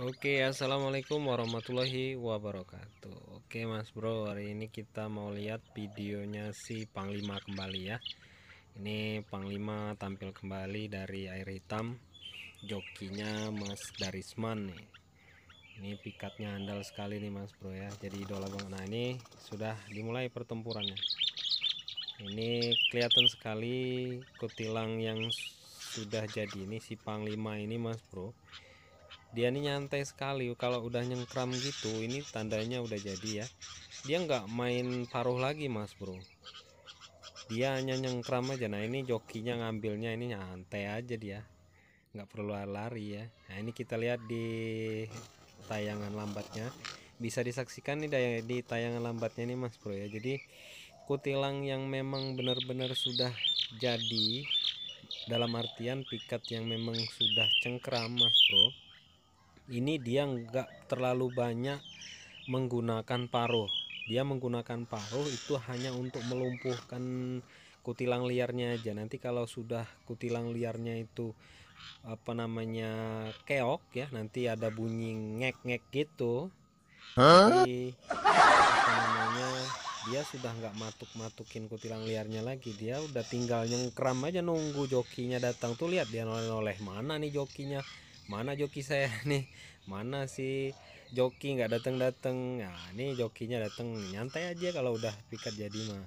Oke, assalamualaikum warahmatullahi wabarakatuh. Oke, Mas Bro, hari ini kita mau lihat videonya si Panglima kembali ya. Ini Panglima tampil kembali dari air hitam. Jokinya Mas Darisman nih. Ini pikatnya handal sekali nih Mas Bro ya. Jadi idola banget. Nah, ini sudah dimulai pertempurannya. Ini kelihatan sekali kutilang yang sudah jadi ini si Panglima ini Mas Bro dia ini nyantai sekali kalau udah nyengkram gitu ini tandanya udah jadi ya dia nggak main paruh lagi mas bro dia hanya nyengkram aja nah ini jokinya ngambilnya ini nyantai aja dia nggak perlu lari ya nah ini kita lihat di tayangan lambatnya bisa disaksikan nih di tayangan lambatnya nih mas bro ya jadi kutilang yang memang benar-benar sudah jadi dalam artian pikat yang memang sudah cengkram mas bro ini dia nggak terlalu banyak menggunakan paruh dia menggunakan paruh itu hanya untuk melumpuhkan kutilang liarnya aja nanti kalau sudah kutilang liarnya itu apa namanya keok ya nanti ada bunyi ngek ngek gitu Jadi, apa namanya dia sudah nggak matuk matukin kutilang liarnya lagi dia udah tinggal nyengkram aja nunggu jokinya datang tuh lihat dia noleh noleh mana nih jokinya mana joki saya nih mana si joki nggak datang datang nah ini jokinya datang nyantai aja kalau udah pikat jadi mah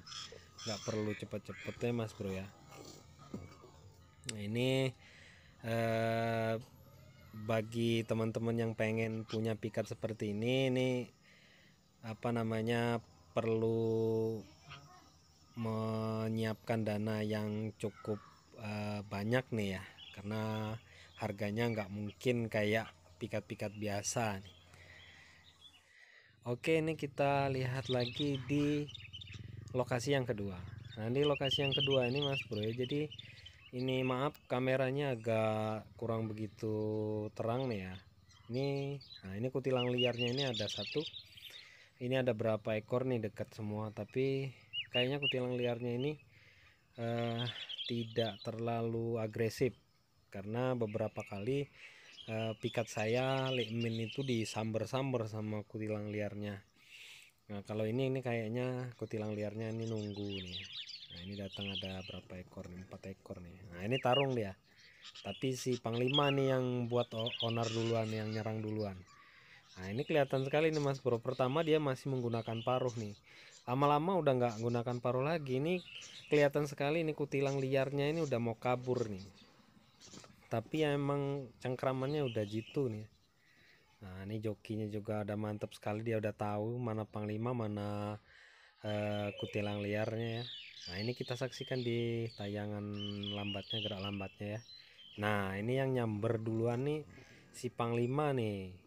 nggak perlu cepet-cepetnya mas bro ya nah, ini eh, bagi teman-teman yang pengen punya pikat seperti ini ini apa namanya perlu menyiapkan dana yang cukup eh, banyak nih ya karena harganya nggak mungkin kayak pikat-pikat biasa nih. Oke ini kita lihat lagi di lokasi yang kedua nah di lokasi yang kedua ini mas bro ya jadi ini maaf kameranya agak kurang begitu terang nih ya ini nah ini kutilang liarnya ini ada satu ini ada berapa ekor nih dekat semua tapi kayaknya kutilang liarnya ini uh, tidak terlalu agresif karena beberapa kali eh, pikat saya limin itu disamber-samber sama kutilang liarnya nah kalau ini ini kayaknya kutilang liarnya ini nunggu nih nah ini datang ada berapa ekor nih empat ekor nih nah ini tarung dia tapi si panglima nih yang buat onar duluan yang nyerang duluan nah ini kelihatan sekali nih mas bro pertama dia masih menggunakan paruh nih lama-lama udah nggak menggunakan paruh lagi ini kelihatan sekali ini kutilang liarnya ini udah mau kabur nih tapi ya emang cengkramannya udah jitu nih nah ini jokinya juga ada mantap sekali dia udah tahu mana panglima mana uh, kutilang liarnya ya nah ini kita saksikan di tayangan lambatnya gerak lambatnya ya nah ini yang nyamber duluan nih si panglima nih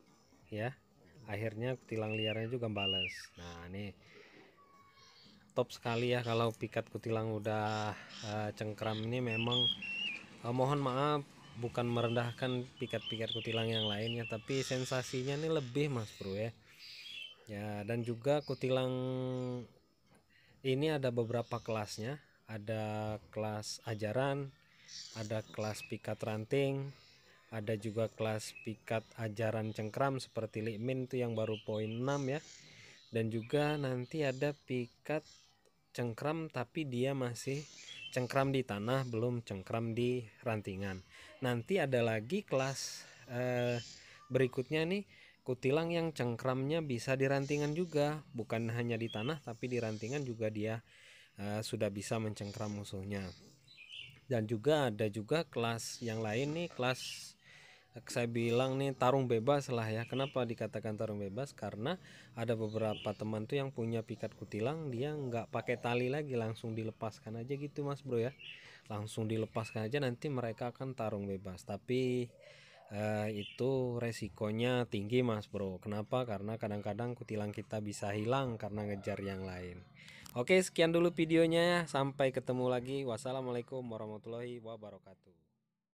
ya akhirnya kutilang liarnya juga bales nah ini top sekali ya kalau pikat kutilang udah uh, cengkram ini memang uh, mohon maaf bukan merendahkan pikat-pikat kutilang yang lainnya tapi sensasinya ini lebih mas bro ya ya dan juga kutilang ini ada beberapa kelasnya ada kelas ajaran ada kelas pikat ranting ada juga kelas pikat ajaran cengkram seperti Likmin itu yang baru poin 6 ya dan juga nanti ada pikat cengkram tapi dia masih cengkram di tanah belum cengkram di rantingan nanti ada lagi kelas eh, berikutnya nih kutilang yang cengkramnya bisa di rantingan juga bukan hanya di tanah tapi di rantingan juga dia eh, sudah bisa mencengkram musuhnya dan juga ada juga kelas yang lain nih kelas saya bilang nih tarung bebas lah ya. Kenapa dikatakan tarung bebas? Karena ada beberapa teman tuh yang punya pikat kutilang dia nggak pakai tali lagi langsung dilepaskan aja gitu mas bro ya. Langsung dilepaskan aja nanti mereka akan tarung bebas. Tapi eh, itu resikonya tinggi mas bro. Kenapa? Karena kadang-kadang kutilang kita bisa hilang karena ngejar yang lain. Oke sekian dulu videonya ya. Sampai ketemu lagi. Wassalamualaikum warahmatullahi wabarakatuh.